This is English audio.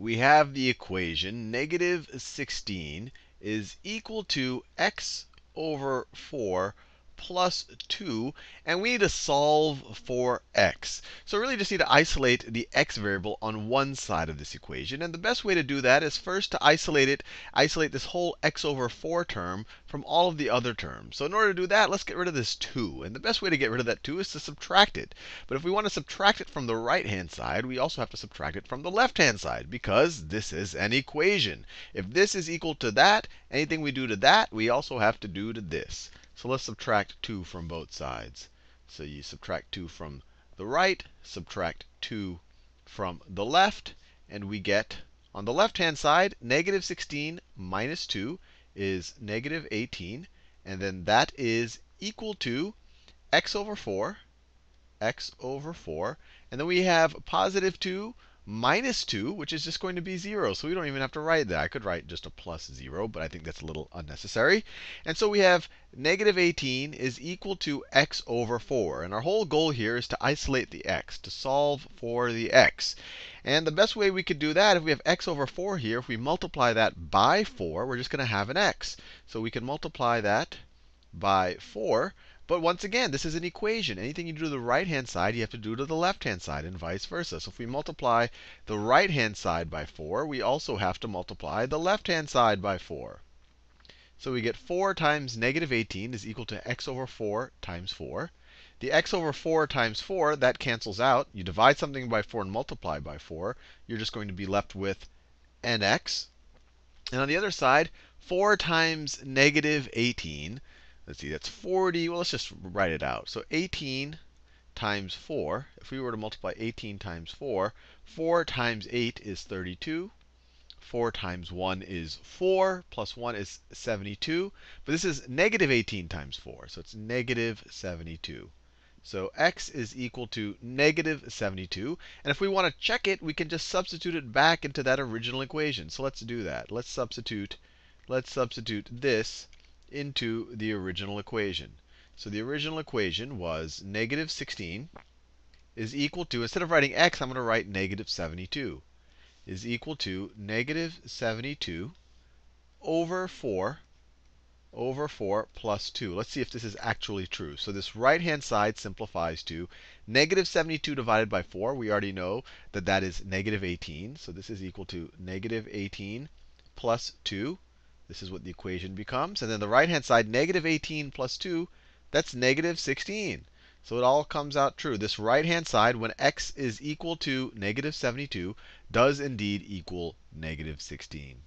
we have the equation negative 16 is equal to x over 4 plus 2, and we need to solve for x. So really just need to isolate the x variable on one side of this equation. And the best way to do that is first to isolate it, isolate this whole x over 4 term from all of the other terms. So in order to do that, let's get rid of this 2. And the best way to get rid of that 2 is to subtract it. But if we want to subtract it from the right-hand side, we also have to subtract it from the left-hand side, because this is an equation. If this is equal to that, anything we do to that, we also have to do to this. So let's subtract 2 from both sides. So you subtract 2 from the right, subtract 2 from the left, and we get, on the left-hand side, negative 16 minus 2 is negative 18. And then that is equal to x over 4, x over 4. And then we have positive 2 minus 2, which is just going to be 0. So we don't even have to write that. I could write just a plus 0, but I think that's a little unnecessary. And so we have negative 18 is equal to x over 4. And our whole goal here is to isolate the x, to solve for the x. And the best way we could do that, if we have x over 4 here, if we multiply that by 4, we're just going to have an x. So we can multiply that by 4. But once again, this is an equation. Anything you do to the right-hand side, you have to do to the left-hand side, and vice versa. So if we multiply the right-hand side by 4, we also have to multiply the left-hand side by 4. So we get 4 times negative 18 is equal to x over 4 times 4. The x over 4 times 4, that cancels out. You divide something by 4 and multiply by 4. You're just going to be left with nx. And on the other side, 4 times negative 18. Let's see, that's 40. Well, let's just write it out. So 18 times 4, if we were to multiply 18 times 4, 4 times 8 is 32. 4 times 1 is 4, plus 1 is 72. But this is negative 18 times 4, so it's negative 72. So x is equal to negative 72. And if we want to check it, we can just substitute it back into that original equation. So let's do that. Let's substitute, let's substitute this into the original equation. So the original equation was negative 16 is equal to, instead of writing x, I'm going to write negative 72, is equal to negative 72 over 4 over 4 plus 2. Let's see if this is actually true. So this right-hand side simplifies to negative 72 divided by 4. We already know that that is negative 18. So this is equal to negative 18 plus 2 this is what the equation becomes. And then the right hand side, negative 18 plus 2, that's negative 16. So it all comes out true. This right hand side, when x is equal to negative 72, does indeed equal negative 16.